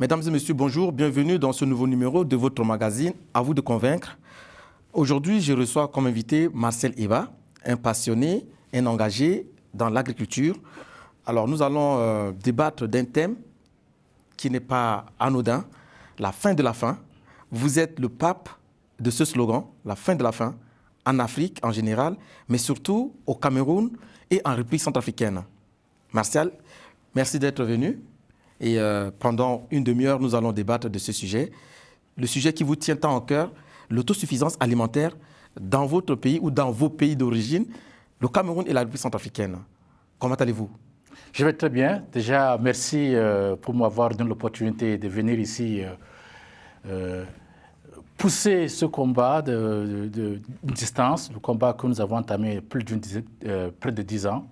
Mesdames et messieurs, bonjour, bienvenue dans ce nouveau numéro de votre magazine À vous de convaincre. Aujourd'hui, je reçois comme invité Marcel Eva, un passionné, un engagé dans l'agriculture. Alors, nous allons euh, débattre d'un thème qui n'est pas anodin, la fin de la faim. Vous êtes le pape de ce slogan, la fin de la faim, en Afrique en général, mais surtout au Cameroun et en République centrafricaine. Marcel, merci d'être venu. Et euh, pendant une demi-heure, nous allons débattre de ce sujet. Le sujet qui vous tient tant en cœur, l'autosuffisance alimentaire dans votre pays ou dans vos pays d'origine, le Cameroun et la République centrafricaine. Comment allez-vous Je vais très bien. Déjà, merci euh, pour m'avoir donné l'opportunité de venir ici euh, pousser ce combat de, distance, le combat que nous avons entamé plus, d'une, près de dix ans,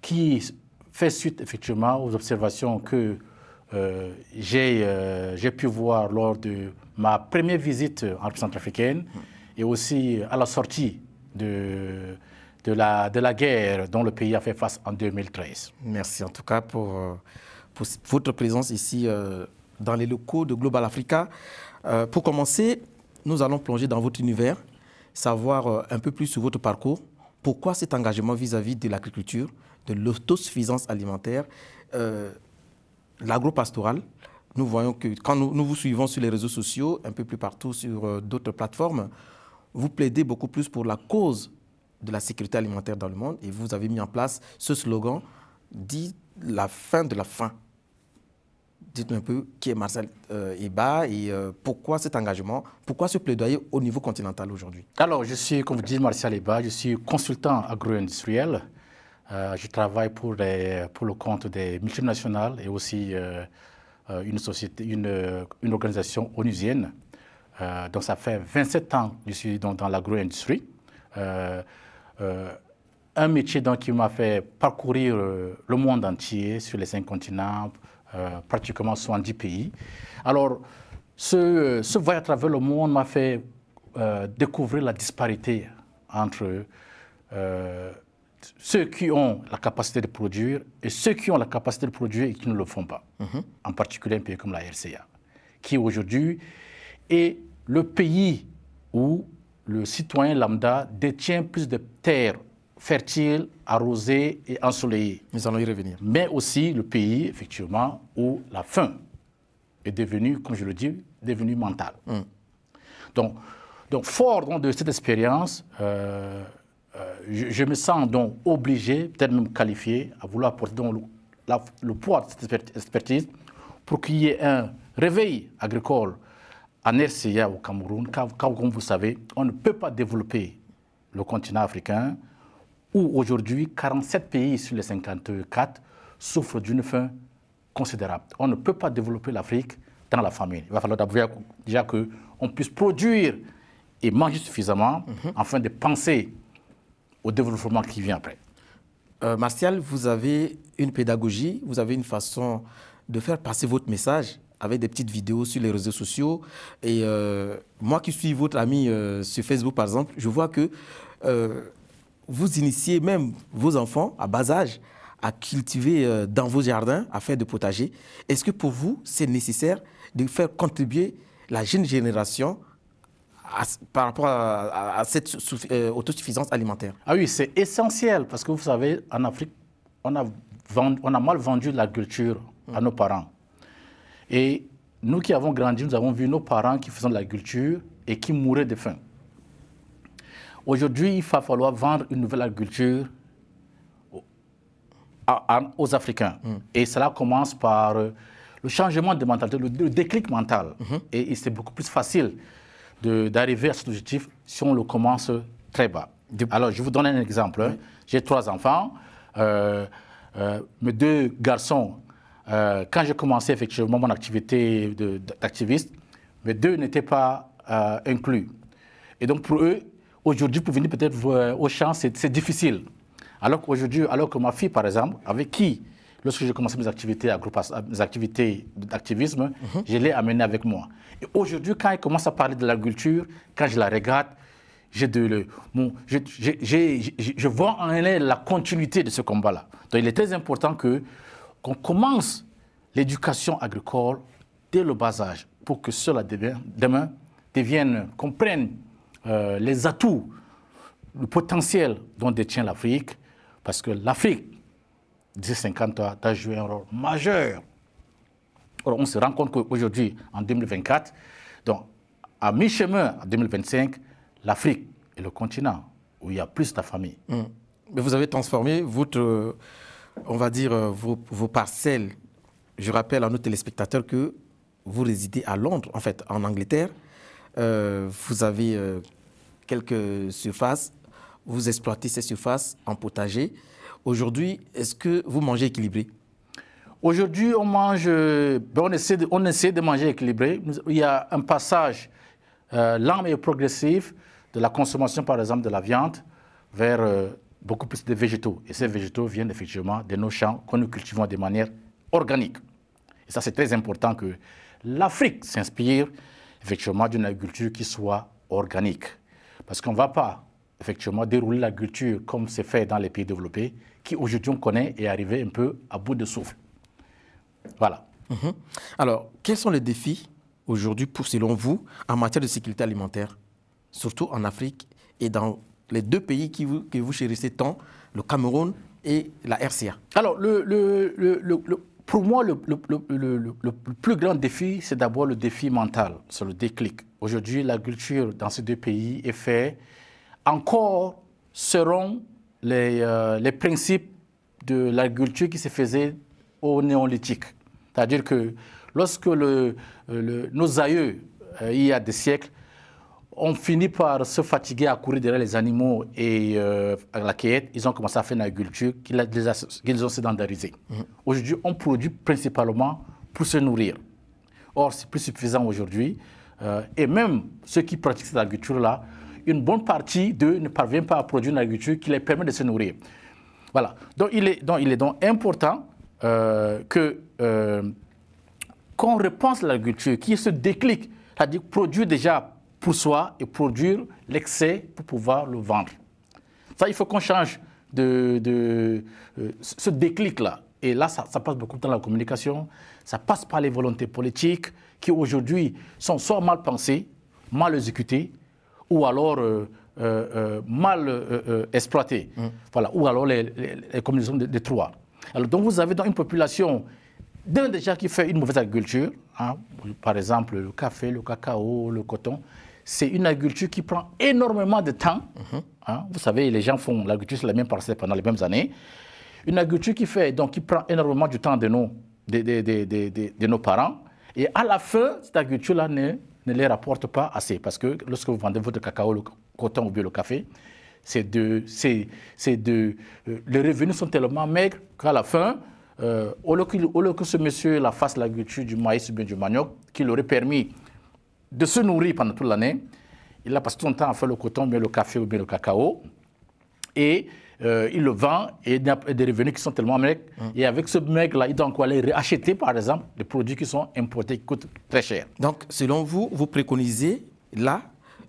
qui fait suite effectivement aux observations que euh, euh, j'ai pu voir lors de ma première visite en République centrafricaine hmm. et aussi à la sortie de, de, la, de la guerre dont le pays a fait face en 2013. Merci en tout cas pour, euh, pour votre présence ici dans les locaux de Global Africa. pour commencer, nous allons plonger dans votre univers, savoir un peu plus sur votre parcours, pourquoi cet engagement vis à -vis de l'agriculture, de l'autosuffisance alimentaire euh, lagro Nous voyons que quand nous, vous suivons sur les réseaux sociaux, un peu plus partout sur euh, d'autres plateformes, vous plaidez beaucoup plus pour la cause de la sécurité alimentaire dans le monde et vous avez mis en place ce slogan dit la fin de la faim. Dites-nous un peu qui est Marcel Eba euh, et euh, pourquoi cet engagement, pourquoi ce plaidoyer au niveau continental aujourd'hui Alors, je suis, comme vous dites, Marcel Eba, je suis consultant agro-industriel euh, je travaille pour, pour, le compte des multinationales et aussi euh, euh, une, société, une, organisation onusienne. donc ça fait 27 ans que je suis dans, l'agro-industrie. un métier donc, qui m'a fait parcourir le monde entier sur les cinq continents, pratiquement 70 pays. Alors, ce, ce, voyage à travers le monde m'a fait découvrir la disparité entre... Euh, ceux qui ont la capacité de produire et ceux qui ont la capacité de produire et qui ne le font pas. Mhm. En particulier un pays comme la RCA, qui aujourd'hui est le pays où le citoyen lambda détient plus de terres fertiles, arrosées et ensoleillées. Nous allons y revenir. Mais aussi le pays, effectivement, où la faim est devenue, comme je le dis, devenue mentale. Mm. Donc, donc, fort de cette expérience, euh, euh, je, me sens donc obligé, peut-être même qualifié, à vouloir porter le, poids de cette expertise pour qu'il y ait un réveil agricole en RCA au Cameroun, car, comme vous savez, on ne peut pas développer le continent africain où aujourd'hui 47 pays sur les 54 souffrent d'une faim considérable. On ne peut pas développer l'Afrique dans la famine. Il va falloir d'abord déjà qu'on puisse produire et manger suffisamment mhm. afin de penser au développement qui vient après. Euh, Martial, vous avez une pédagogie, vous avez une façon de faire passer votre message avec des petites vidéos sur les réseaux sociaux. Et euh, moi qui suis votre ami euh, sur Facebook, par exemple, je vois que vous initiez même vos enfants à bas âge à cultiver dans vos jardins, à faire de potager. Est-ce que pour vous, c'est nécessaire de faire contribuer la jeune génération par rapport à, cette euh, autosuffisance alimentaire Ah oui, c'est essentiel parce que vous savez, en Afrique, on a, on a mal vendu l'agriculture culture à mm. nos parents. Et nous qui avons grandi, nous avons vu nos parents qui faisaient de l'agriculture et qui mouraient de faim. Aujourd'hui, il va falloir vendre une nouvelle agriculture aux Africains. Mm. Et cela commence par euh, le changement de mentalité, le, déclic mental. Mm-hmm. Et, et c'est beaucoup plus facile d'arriver à cet objectif si on le commence très bas. Alors, je vous donne un exemple. Hein. J'ai trois enfants. Euh, euh mes deux garçons, euh, quand j'ai commencé effectivement mon activité d'activiste, mes deux n'étaient pas euh, inclus. Et donc, pour eux, aujourd'hui, pour venir peut-être au champ, c'est difficile. Alors qu'aujourd'hui, alors que ma fille, par exemple, avec qui lorsque j'ai commencé mes activités, mes activités d'activisme, mhm. je l'ai amené avec moi. Et aujourd'hui, quand il commence à parler de l'agriculture, quand je la regarde, le, je, vois en elle la continuité de ce combat-là. Donc il est très important que qu'on commence l'éducation agricole dès le bas âge pour que cela demain devienne, comprenne euh, les atouts, le potentiel dont détient l'Afrique, parce que l'Afrique 10-50 a joué un rôle majeur. Alors, on se rend compte qu'aujourd'hui, en 2024, donc, à mi-chemin, en 2025, l'Afrique est le continent où il y a plus de famille hum. Mais vous avez transformé votre, on va dire, euh, vos, vos, parcelles. Je rappelle à nos téléspectateurs que vous résidez à Londres, en fait, en Angleterre. Euh, vous avez euh, quelques surfaces. Vous exploitez ces surfaces en potager. Aujourd'hui, est-ce que vous mangez équilibré Aujourd'hui, on mange, ben, on essaie, de, manger équilibré. Il y a un passage euh, lent et progressif de la consommation, par exemple, de la viande vers euh, beaucoup plus de végétaux. Et ces végétaux viennent effectivement de nos champs que nous cultivons de manière organique. Et ça, c'est très important que l'Afrique s'inspire effectivement d'une agriculture qui soit organique. Parce qu'on ne va pas effectivement dérouler l'agriculture comme c'est fait dans les pays développés qui aujourd'hui on connaît est arrivé un peu à bout de souffle. Voilà. Mhm. Alors, quels sont les défis aujourd'hui, pour, selon vous, en matière de sécurité alimentaire, surtout en Afrique et dans les deux pays qui que vous chérissez tant, le Cameroun et la RCA Alors, le, pour moi, le, plus grand défi, c'est d'abord le défi mental, c'est le déclic. Aujourd'hui, l'agriculture dans ces deux pays est faite encore seront euh, les, principes de l'agriculture qui se faisait au néolithique. C'est-à-dire que lorsque euh, nos aïeux, euh, il y a des siècles, ont fini par se fatiguer à courir derrière les animaux et à la quête, ils ont commencé à faire une agriculture qu'ils ont sédentarisée. Mhm. Aujourd'hui, on produit principalement pour se nourrir. Or, c'est plus suffisant aujourd'hui. et même ceux qui pratiquent cette agriculture-là une bonne partie d'eux ne parvient pas à produire une agriculture qui les permet de se nourrir. Voilà. Donc il est donc, il est donc important euh, que euh, qu'on repense l'agriculture, qu'il y ait ce déclic, c'est-à-dire produire déjà pour soi et produire l'excès pour pouvoir le vendre. Ça, il faut qu'on change de, de euh, ce déclic-là. Et là, ça, ça, passe beaucoup dans la communication, ça passe par les volontés politiques qui aujourd'hui sont soit mal pensées, mal exécutées, ou alors euh, euh, euh, mal exploitées, mm. voilà, ou alors les, les, les combinaisons de trois. Alors, donc vous avez dans une population d'un déjà qui fait une mauvaise agriculture, hein. par exemple le café, le cacao, le coton, c'est une agriculture qui prend énormément de temps. Mm-hmm. Hein. vous savez, les gens font l'agriculture sur la même parcelle pendant les mêmes années. Une agriculture qui fait donc qui prend énormément du temps de nos, de, nos parents. Et à la fin, cette agriculture-là n'est ne les rapporte pas assez. Parce que lorsque vous vendez votre cacao, le coton ou bien le café, c'est de, c'est, de, euh, les revenus sont tellement maigres qu'à la fin, euh, au, lieu que, ce monsieur la fasse l'agriculture du maïs ou bien du manioc, qui aurait permis de se nourrir pendant toute l'année, il a passé son temps à faire le coton, mais le café ou bien le cacao. Et euh, il le vend et il a des revenus qui sont tellement mecs. Hum. Et avec ce mec là il doit encore aller acheter, par exemple, des produits qui sont importés, qui coûtent très cher. Donc, selon vous, vous préconisez là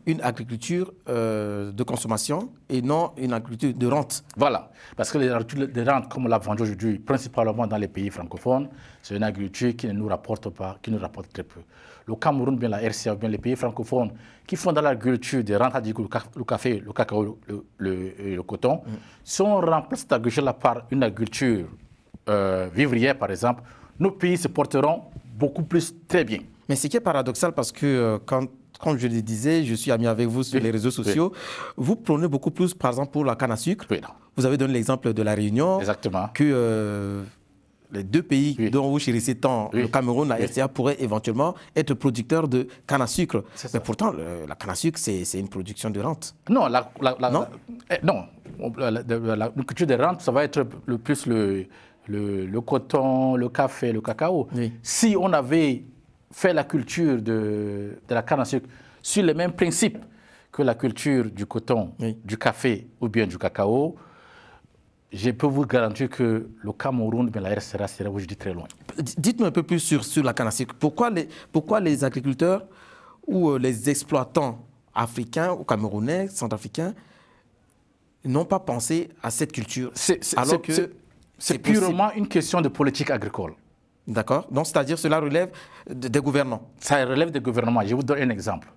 une agriculture euh, de consommation et non une agriculture de rente. Voilà, parce que l'agriculture de rente, comme on l'a vendue aujourd'hui, principalement dans les pays francophones, c'est une agriculture qui ne nous rapporte pas, qui nous rapporte très peu le Cameroun, bien la RCA, bien les pays francophones qui font dans l'agriculture des rentes, le café, le cacao, le, le, euh, coton, mm. sont si on remplace cette agriculture-là par une agriculture euh, vivrière, par exemple, nos pays se porteront beaucoup plus très bien. Mais ce qui est paradoxal, parce que euh, quand comme je le disais, je suis ami avec vous sur les réseaux sociaux. Vous prenez beaucoup plus, par exemple, pour la canne à sucre. vous avez donné l'exemple de la Réunion. Exactement. Que les deux pays dont vous chérissez tant, le Cameroun, la RCA, pourraient éventuellement être producteurs de canne à sucre. Mais pourtant, la canne à sucre, c'est une production de rente. Non, la, non, eh, non. La, culture de rente, ça va être le plus le, le, coton, le café, le cacao. Si on avait fait la culture de, de la canne à sucre sur les mêmes principes que la culture du coton, du café ou bien du cacao, je peux vous garantir que le Cameroun, mais la c'est sera où je dis très loin. Dites-moi un peu plus sur, la canne à sucre. Pourquoi les, pourquoi les agriculteurs ou euh, les exploitants africains ou camerounais, centrafricains, n'ont pas pensé à cette culture que c'est purement une question de politique agricole. D'accord. Donc, c'est-à-dire cela relève des gouvernants. Ça relève des gouvernements. Je vous donne un exemple.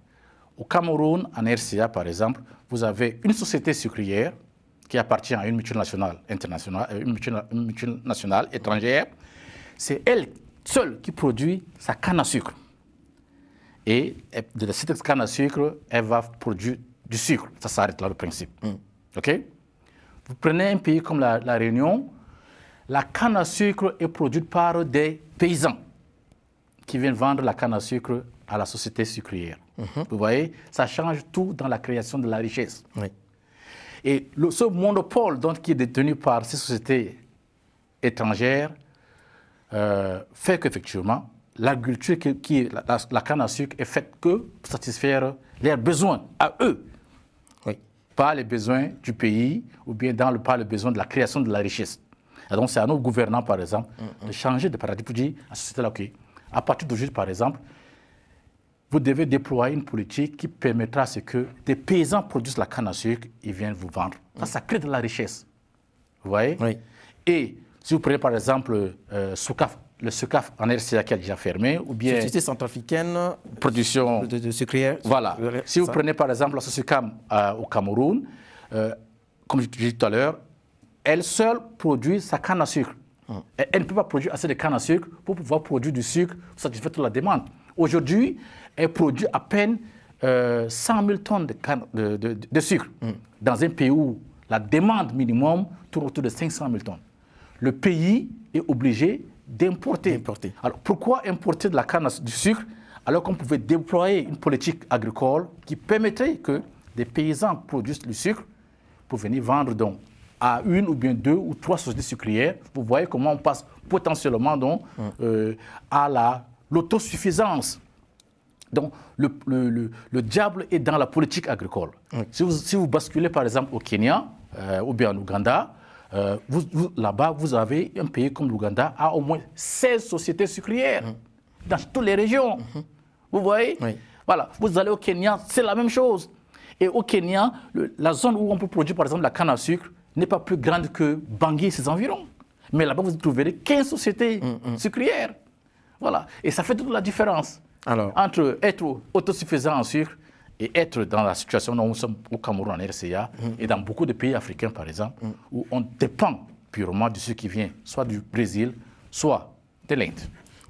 Au Cameroun, en RCA par exemple, vous avez une société sucrière qui appartient à une multinationale internationale, euh, une multinationale étrangère, c'est elle seule qui produit sa canne à sucre. Et euh, de cette canne à sucre, elle va produire du sucre. Ça s'arrête là le principe. Mm. OK Vous prenez un pays comme la, Réunion, la canne à sucre est produite par des paysans qui viennent vendre la canne à sucre à la société sucrière. Mm-hmm. Vous voyez, ça change tout dans la création de la richesse. Oui. Et ce monopole donc, qui est détenu par ces sociétés étrangères euh, fait qu'effectivement, la qui, qui la, canne à sucre est faite que pour satisfaire leurs besoins à eux, pas les besoins du pays ou bien dans le, pas les besoins de la création de la richesse. donc c'est à nos gouvernants, par exemple, mm, mm. de changer de paradigme pour dire à ces sociétés là qu'à à partir d'aujourd'hui, par exemple, vous devez déployer une politique qui permettra à ce que des paysans produisent la canne à sucre, et viennent vous vendre. Ça, ça crée de la richesse. Vous voyez oui. Et si vous prenez par exemple euh, le SUCAF en RCA qui a déjà fermé, ou bien... Société centrafricaine... Production... De, de sucrière. Voilà. Euh, si vous prenez par exemple la SUCAM euh, au Cameroun, euh, comme je disais tout à l'heure, elle seule produit sa canne à sucre. Hum. Elle, elle ne peut pas produire assez de canne à sucre pour pouvoir produire du sucre pour satisfaire toute la demande. Aujourd'hui, elle produit à peine 100 euh, 000 tonnes de, de, sucre mm. dans un pays où la demande minimum tourne autour de 500 000 tonnes. Le pays est obligé d'importer. Alors pourquoi importer de la canne du sucre alors qu'on pouvait déployer une politique agricole qui permettrait que des paysans produisent du sucre pour venir vendre donc à une ou bien deux ou trois sociétés sucrières. Vous voyez comment on passe potentiellement donc, mm. euh, à l'autosuffisance. Donc, le, diable est dans la politique agricole. Si, vous, basculez, par exemple, au Kenya euh, ou bien en Ouganda, euh, là-bas, vous avez un pays comme l'Ouganda a au moins 16 sociétés sucrières mm-hmm. dans toutes les régions. Mm-hmm. Vous voyez Voilà. Vous allez au Kenya, c'est la même chose. Et au Kenya, la zone où on peut produire, par exemple, la canne à sucre n'est pas plus grande que Bangui et ses environs. Mais là-bas, vous trouverez 15 sociétés mm-hmm. sucrières. Voilà. Et ça fait toute la différence. Alors. Entre être autosuffisant en sucre et être dans la situation où nous sommes au Cameroun, en RCA, mhm. et dans beaucoup de pays africains, par exemple, mhm. où on dépend purement de ce qui vient, soit du Brésil, soit de l'Inde.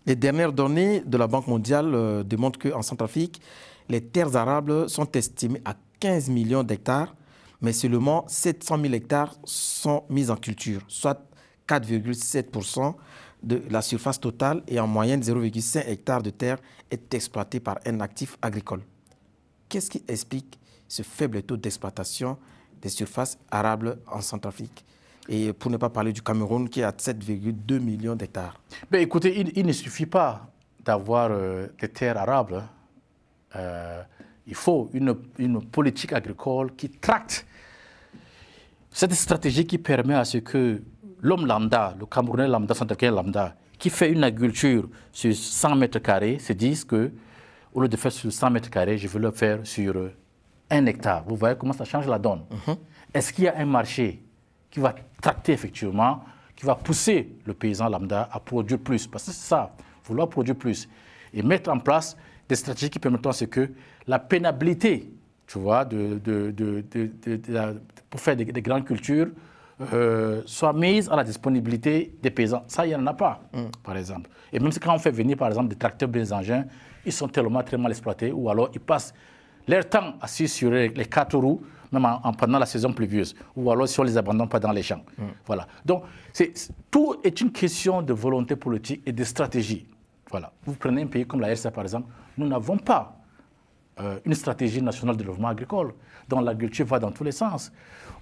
Les dernières données de la Banque mondiale euh, démontrent qu'en Centrafrique, les terres arables sont estimées à 15 millions d'hectares, mais seulement 700 000 hectares sont mis en culture, soit 4,7 de la surface totale et en moyenne 0,5 hectare de terre est exploité par un actif agricole. Qu'est-ce qui explique ce faible taux d'exploitation des surfaces arables en Centrafrique et pour ne pas parler du Cameroun qui est à 7,2 millions d'hectares. Ben, écoutez, il, ne suffit pas d'avoir euh, des terres arables. Euh, il faut une, une, politique agricole qui tracte cette stratégie qui permet à ce que l'homme lambda, le Camerounais lambda, Centrafricain lambda, qui fait une agriculture sur 100 mètres carrés, se disent que, au lieu de faire sur 100 mètres carrés, je veux le faire sur euh, un hectare. Vous voyez comment ça change la donne. Mhm. Est-ce qu'il y a un marché qui va tracter effectivement, qui va pousser le paysan lambda à produire plus Parce que c'est ça, vouloir produire plus et mettre en place des stratégies qui permettent que la pénabilité, tu vois, pour faire des grandes cultures, euh, soit mise à la disponibilité des paysans. Ça, il n'y en a pas, par exemple. Et même si quand on fait venir, par exemple, des tracteurs, des engins, ils sont tellement très mal exploités, ou alors ils passent leur temps assis sur les quatre roues, même en, pendant la saison pluvieuse, ou alors si on les abandonne pas dans les champs. Mm. Voilà. Donc, c'est, tout est une question de volonté politique et de stratégie. Voilà. Vous prenez un pays comme la RSA, par exemple, nous n'avons pas euh, une stratégie nationale de développement agricole, dont l'agriculture va dans tous les sens.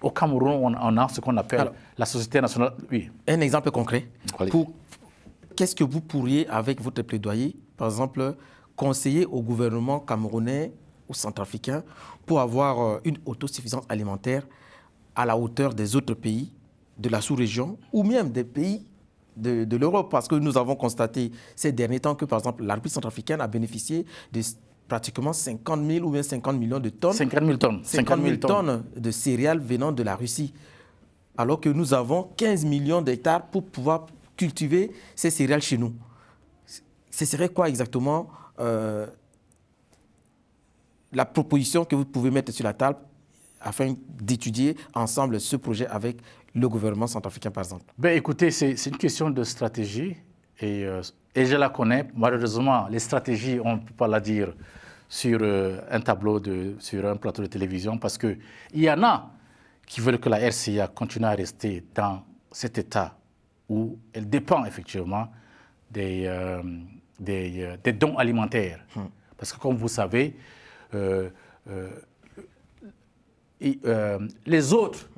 Au Cameroun, on, a ce qu'on appelle la société nationale. Oui. Un exemple concret. Qu'est-ce que vous pourriez, avec votre plaidoyer, par exemple, conseiller au gouvernement camerounais ou centrafricain pour avoir euh, une autosuffisance alimentaire à la hauteur des autres pays de la sous-région ou même des pays de, l'Europe, parce que nous avons constaté ces derniers temps que, par exemple, la centrafricaine a bénéficié de pratiquement 50 000 ou bien 50 millions de tonnes. tonnes. tonnes de céréales venant de la Russie. Alors que nous avons 15 millions d'hectares pour pouvoir cultiver ces céréales chez nous. Ce serait quoi exactement euh, la proposition que vous pouvez mettre sur la table afin d'étudier ensemble ce projet avec le gouvernement centrafricain, par exemple ben Écoutez, c'est une question de stratégie et euh, et je la connais. Malheureusement, les stratégies, on ne peut pas la dire sur euh, un tableau, de, sur un plateau de télévision, parce qu'il y en a qui veulent que la RCA continue à rester dans cet état où elle dépend effectivement des, euh, euh, des, dons alimentaires. Hmm. Parce que comme vous savez, les autres,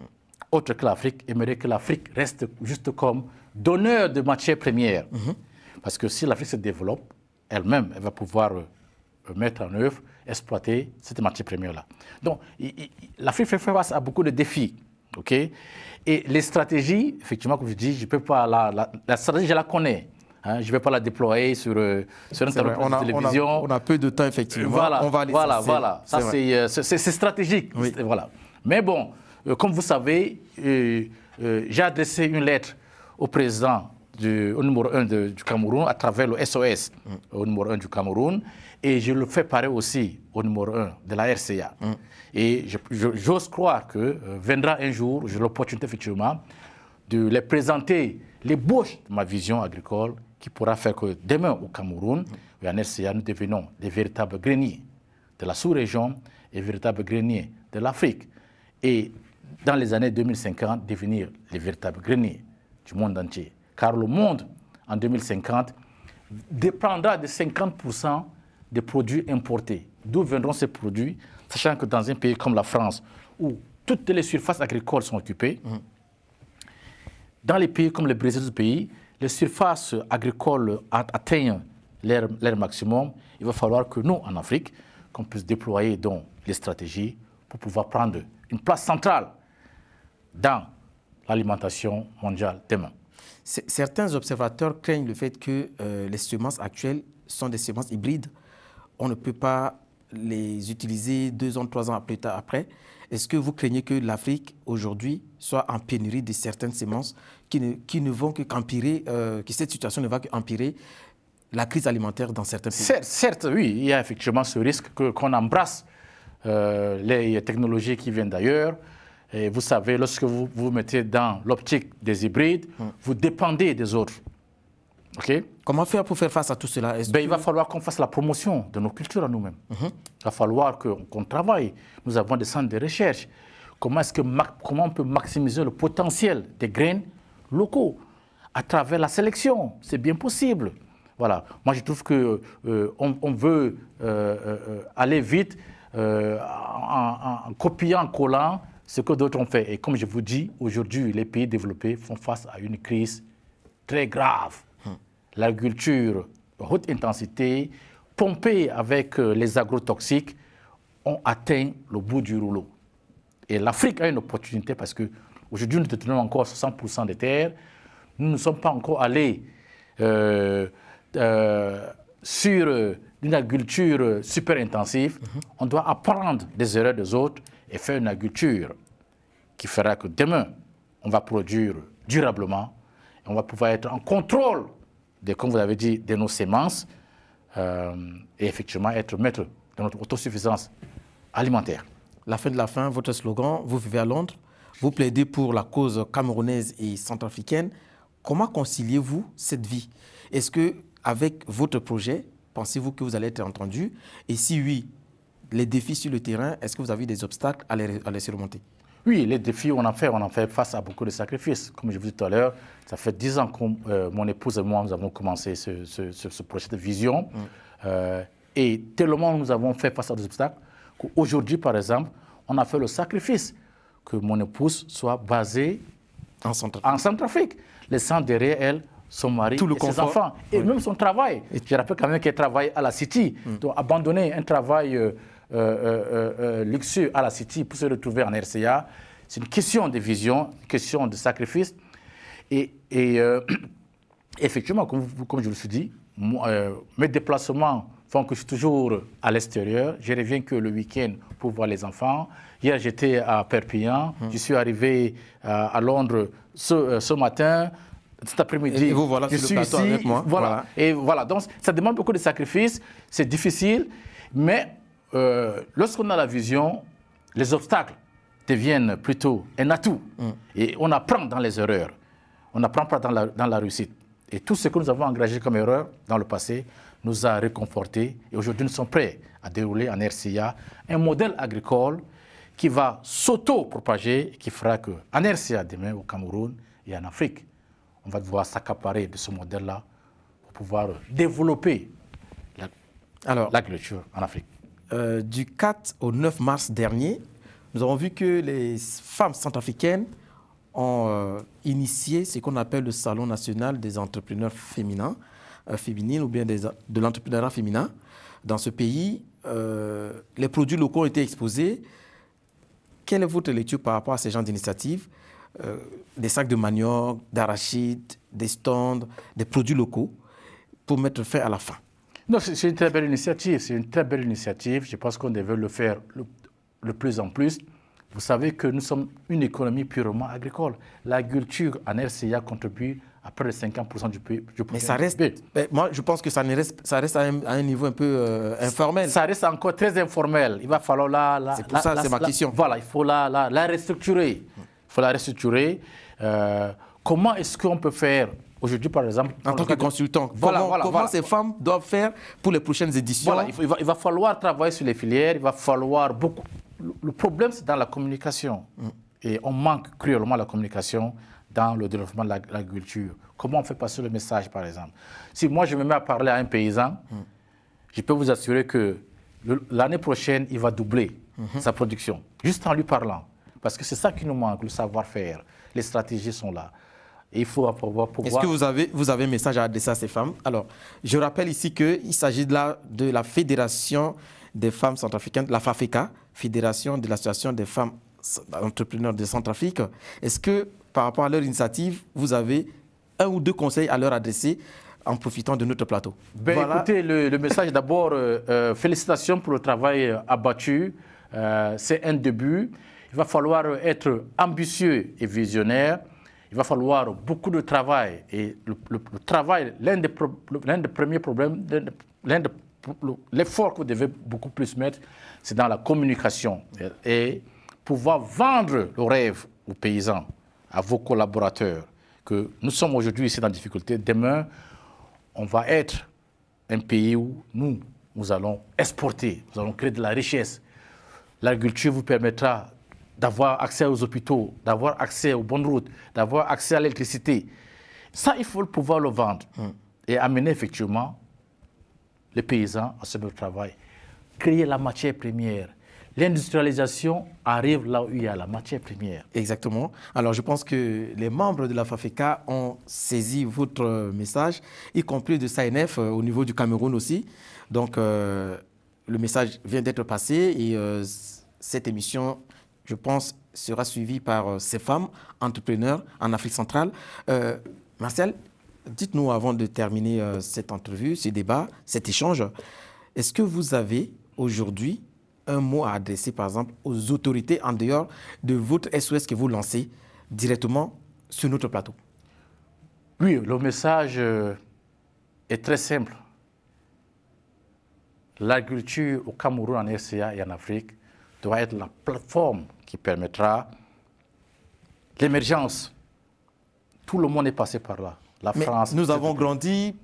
autres que l'Afrique, aimeraient que l'Afrique reste juste comme donneur de matières premières. Hmm. Parce que si l'Afrique se développe, elle-même, elle va pouvoir euh, euh, mettre en œuvre, exploiter cette matière première-là. Donc, l'Afrique fait face à beaucoup de défis. OK Et les stratégies, effectivement, comme je dis, je peux pas la, stratégie, je la connais. Hein? je ne vais pas la déployer sur, euh, sur une on télévision. On a, peu de temps, effectivement. Voilà, on va aller voilà, voilà. Ça, c'est stratégique. Voilà. Mais bon, comme vous savez, j'ai adressé une lettre au président au numéro 1 du Cameroun à travers le SOS, mm. au numéro 1 du Cameroun. Et je le fais pareil aussi au numéro 1 de la RCA. Mm. Et j'ose croire que euh, viendra un jour, j'ai l'opportunité effectivement de les présenter l'ébauche de ma vision agricole qui pourra faire que demain au Cameroun, ou mm. et en RCA, nous devenons des véritables greniers de la sous-région et véritables greniers de l'Afrique. Et dans les années 2050, devenir les véritables greniers du monde entier car le monde, en 2050, dépendra de 50% des produits importés. D'où viendront ces produits, sachant que dans un pays comme la France, où toutes les surfaces agricoles sont occupées, dans les pays comme le Brésil, du pays, les surfaces agricoles atteignent leur, maximum. Il va falloir que nous, en Afrique, qu'on puisse déployer donc les stratégies pour pouvoir prendre une place centrale dans l'alimentation mondiale demain certains observateurs craignent le fait que euh, les semences actuelles sont des semences hybrides. On ne peut pas les utiliser deux ans, trois ans plus tard après. Est-ce que vous craignez que l'Afrique aujourd'hui soit en pénurie de certaines semences qui ne, vont que qu'empirer, euh, que cette situation ne va qu'empirer la crise alimentaire dans certains pays certes, oui, il y a effectivement ce risque qu'on embrasse euh, les technologies qui viennent d'ailleurs, et vous savez, lorsque vous vous mettez dans l'optique des hybrides, hmm. vous dépendez des autres. Ok Comment faire pour faire face à tout cela ben, Il va falloir qu'on fasse la promotion de nos cultures à nous-mêmes. Mhm. Il va falloir qu'on travaille. Nous avons des centres de recherche. Comment, est-ce que, comment on peut maximiser le potentiel des graines locaux à travers la sélection C'est bien possible. Voilà. Moi, je trouve qu'on euh, on veut euh, euh, aller vite en, en copiant, en collant ce que d'autres ont fait. Et comme je vous dis, aujourd'hui, les pays développés font face à une crise très grave. Hmm. L'agriculture haute intensité, pompée avec euh, les agrotoxiques, ont atteint le bout du rouleau. Et l'Afrique a une opportunité parce que aujourd'hui, nous détenons encore 60% des terres. Nous ne sommes pas encore allés euh, euh, sur une agriculture super intensive. Mm-hmm. On doit apprendre des erreurs des autres et faire une agriculture qui fera que demain, on va produire durablement et on va pouvoir être en contrôle, de, comme vous l'avez dit, de nos semences euh, et effectivement être maître de notre autosuffisance alimentaire. La fin de la fin, votre slogan, vous vivez à Londres, vous plaidez pour la cause camerounaise et centrafricaine. Comment conciliez-vous cette vie Est-ce que avec votre projet, pensez-vous que vous allez être entendu Et si oui, les défis sur le terrain, est-ce que vous avez des obstacles à les, à les surmonter oui, les défis, on en fait, on en fait face à beaucoup de sacrifices. Comme je vous disais tout à l'heure, ça fait dix ans que euh, mon épouse et moi, nous avons commencé ce, ce, ce projet de vision. Mm. Euh, et tellement nous avons fait face à des obstacles qu'aujourd'hui, par exemple, on a fait le sacrifice que mon épouse soit basée en Centrafrique. En Centrafrique laissant derrière elle son mari, et ses enfants, et même son travail. Je rappelle quand même qu'elle travaille à la City. Mm. Donc abandonner un travail... Euh, euh, euh, euh, luxueux à la City pour se retrouver en RCA. C'est une question de vision, une question de sacrifice. Et, effectivement, comme, je le suis dit, mes déplacements font que je suis toujours à l'extérieur. Je ne reviens que le week-end pour voir les enfants. Hier, j'étais à Perpignan. Hum. Je suis arrivé à Londres ce, matin. Cet après-midi, vous voilà je suis le ici, avec moi. Et voilà. Donc, ça demande beaucoup de sacrifices. C'est difficile, mais euh, lorsqu'on a la vision, les obstacles deviennent plutôt un atout. Mm. Et on apprend dans les erreurs. On n'apprend pas dans la, réussite. Et tout ce que nous avons engagé comme erreur dans le passé nous a réconfortés. Et aujourd'hui, nous sommes prêts à dérouler en RCA un modèle agricole qui va s'auto-propager et qui fera que, en RCA demain, au Cameroun et en Afrique, on va devoir s'accaparer de ce modèle-là pour pouvoir développer l'agriculture en Afrique. Euh, du 4 au 9 mars dernier, nous avons vu que les femmes centrafricaines ont euh, initié ce qu'on appelle le Salon national des entrepreneurs féminins, euh, féminines ou bien de l'entrepreneuriat féminin. Dans ce pays, les produits locaux ont été exposés. Quelle est votre lecture par rapport à ces gens d'initiative Des sacs de manioc, d'arachides, des stands, des produits locaux pour mettre fin à la faim non, c'est une très belle initiative. C'est une très belle initiative. Je pense qu'on devait le faire le, plus en plus. Vous savez que nous sommes une économie purement agricole. L'agriculture en RCA contribue à près de 50% du PIB. Mais ça reste. Mais moi, je pense que ça, reste, ça reste à un, niveau un peu euh, informel. Ça reste encore très informel. Il va falloir la. la c'est pour ça, c'est ma question. voilà, il faut la, la, restructurer. Il faut la restructurer. Euh, comment est-ce qu'on peut faire Aujourd'hui, par exemple. En tant que consultant, voilà, comment, voilà, comment ces femmes doivent faire pour les prochaines éditions il, va, falloir travailler sur les filières, il va falloir beaucoup. Le, problème, c'est dans la communication. Mm. Et on manque cruellement la communication dans le développement de l'agriculture. Comment on fait passer le message, par exemple Si moi, je me mets à parler à un paysan, mm. je peux vous assurer que l'année prochaine, il va doubler mm-hmm. sa production, juste en lui parlant. Parce que c'est ça qui nous manque, le savoir-faire. Les stratégies sont là. Est-ce que vous avez, vous avez un message à adresser à ces femmes Alors, je rappelle ici qu'il s'agit de la, de la Fédération des femmes centrafricaines, la FAFECA, e Fédération de l'Association des femmes entrepreneurs de Centrafrique. Est-ce que, par rapport à leur initiative, vous avez un ou deux conseils à leur adresser en profitant de notre plateau ben Écoutez, le, message d'abord, euh, euh, félicitations pour le travail euh, abattu. C'est un début. Il va falloir être ambitieux et visionnaire il va falloir beaucoup de travail. Et le, travail, l'un des, des, premiers problèmes, l'un l'effort que vous devez beaucoup plus mettre, c'est dans la communication. Et pouvoir vendre le rêve aux paysans, à vos collaborateurs, que nous sommes aujourd'hui ici dans la difficulté. Demain, on va être un pays où nous, nous allons exporter, nous allons créer de la richesse. L'agriculture vous permettra d'avoir accès aux hôpitaux, d'avoir accès aux bonnes routes, d'avoir accès à l'électricité. Ça, il faut pouvoir le vendre hmm. et amener effectivement les paysans à ce beau travail. Créer la matière première. L'industrialisation arrive là où il y a la matière première. Exactement. Alors je pense que les membres de la FAFECA ont saisi votre message, y compris de SANF euh, au niveau du Cameroun aussi. Donc euh, le message vient d'être passé et euh, cette émission je pense, sera suivi par euh, ces femmes entrepreneurs en Afrique centrale. Euh, Marcel, dites-nous avant de terminer euh, cette entrevue, ce débat, cet échange, est-ce que vous avez aujourd'hui un mot à adresser, par exemple, aux autorités en dehors de votre SOS que vous lancez directement sur notre plateau Oui, le message est très simple. L'agriculture au Cameroun, en RCA et en Afrique doit être la plateforme qui permettra l'émergence. Tout le monde est passé par là. La France. Nous avons grandi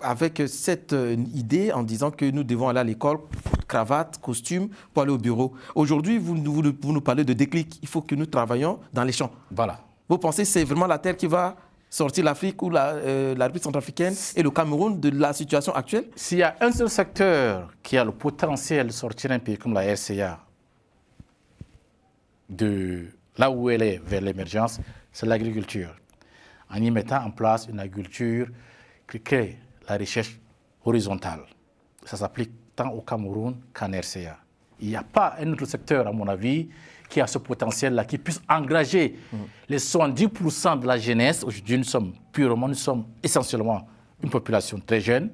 avec cette euh, idée en disant que nous devons aller à l'école, cravate, costume, pour aller au bureau. Aujourd'hui, vous, nous parlez de déclic. Il faut que nous travaillions dans les champs. Voilà. Vous pensez c'est vraiment la terre qui va sortir l'Afrique ou euh, la République centrafricaine et le Cameroun de la situation actuelle S'il y a un seul secteur qui a le potentiel de sortir un pays comme la RCA de là où elle est vers l'émergence, c'est l'agriculture. En y mettant en place une agriculture qui crée la recherche horizontale. Ça s'applique tant au Cameroun qu'en RCA. Il n'y a pas un autre secteur, à mon avis, qui a ce potentiel-là, qui puisse engager mm. les 70% de la jeunesse. Aujourd'hui, nous sommes purement, nous sommes essentiellement une population très jeune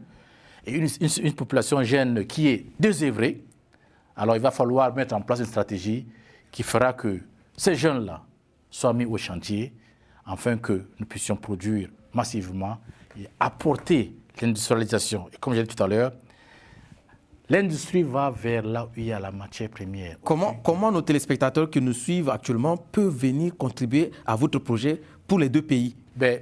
et une, une population jeune qui est désœuvrée. Alors, il va falloir mettre en place une stratégie qui fera que ces jeunes-là soient mis au chantier afin que nous puissions produire massivement et apporter l'industrialisation. Et comme je l'ai dit tout à l'heure, l'industrie va vers là où il y a la matière première. Comment, comment nos téléspectateurs qui nous suivent actuellement peuvent venir contribuer à votre projet pour les deux pays ben,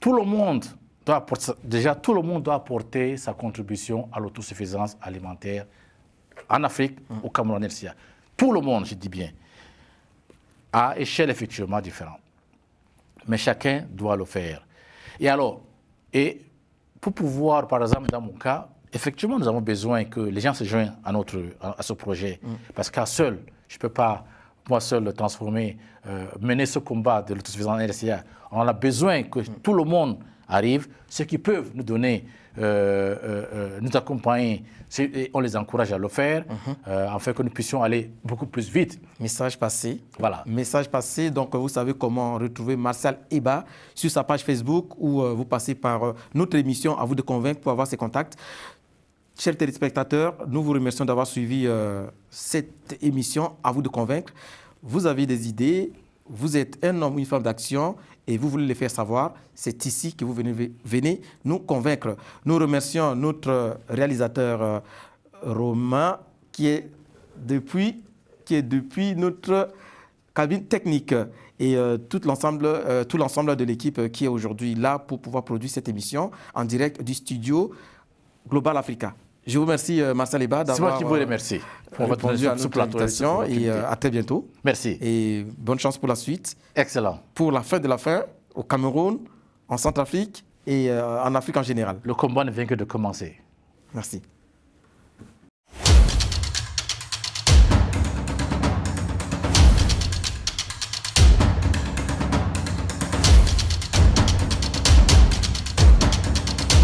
Tout le monde doit apporter, déjà tout le monde doit apporter sa contribution à l'autosuffisance alimentaire en Afrique, au Cameroun et pour le monde, je dis bien, à échelle effectivement différente. Mais chacun doit le faire. Et alors, et pour pouvoir, par exemple, dans mon cas, effectivement, nous avons besoin que les gens se joignent à, notre, à, ce projet. Mm. Parce qu'à seul, je ne peux pas, moi seul, le transformer, euh, mener ce combat de l'autosuffisance RCA. On a besoin que mm. tout le monde arrivent, ceux qui peuvent nous donner, euh, euh, euh, nous accompagner, on les encourage à le faire, mhm. afin que nous puissions aller beaucoup plus vite. Message passé. Voilà. Message passé. Donc, vous savez comment retrouver Martial Eba sur sa page Facebook ou vous passez par notre émission à vous de convaincre pour avoir ses contacts. Chers téléspectateurs, nous vous remercions d'avoir suivi cette émission à vous de convaincre. Vous avez des idées, vous êtes un homme ou une femme d'action et vous voulez les faire savoir, c'est ici que vous venez, nous convaincre. Nous remercions notre réalisateur euh, Romain qui est depuis, notre cabine technique et euh, euh, tout l'ensemble de l'équipe qui est aujourd'hui là pour pouvoir produire cette émission en direct du studio Global Africa. Je vous remercie, euh, Marcel d'avoir. C'est moi qui vous euh, remercie pour votre répondu à notre et euh, à très bientôt. Merci. Et bonne chance pour la suite. Excellent. Pour la fin de la fin, au Cameroun, en Centrafrique et en Afrique en général. Le combat ne vient que de commencer. Merci.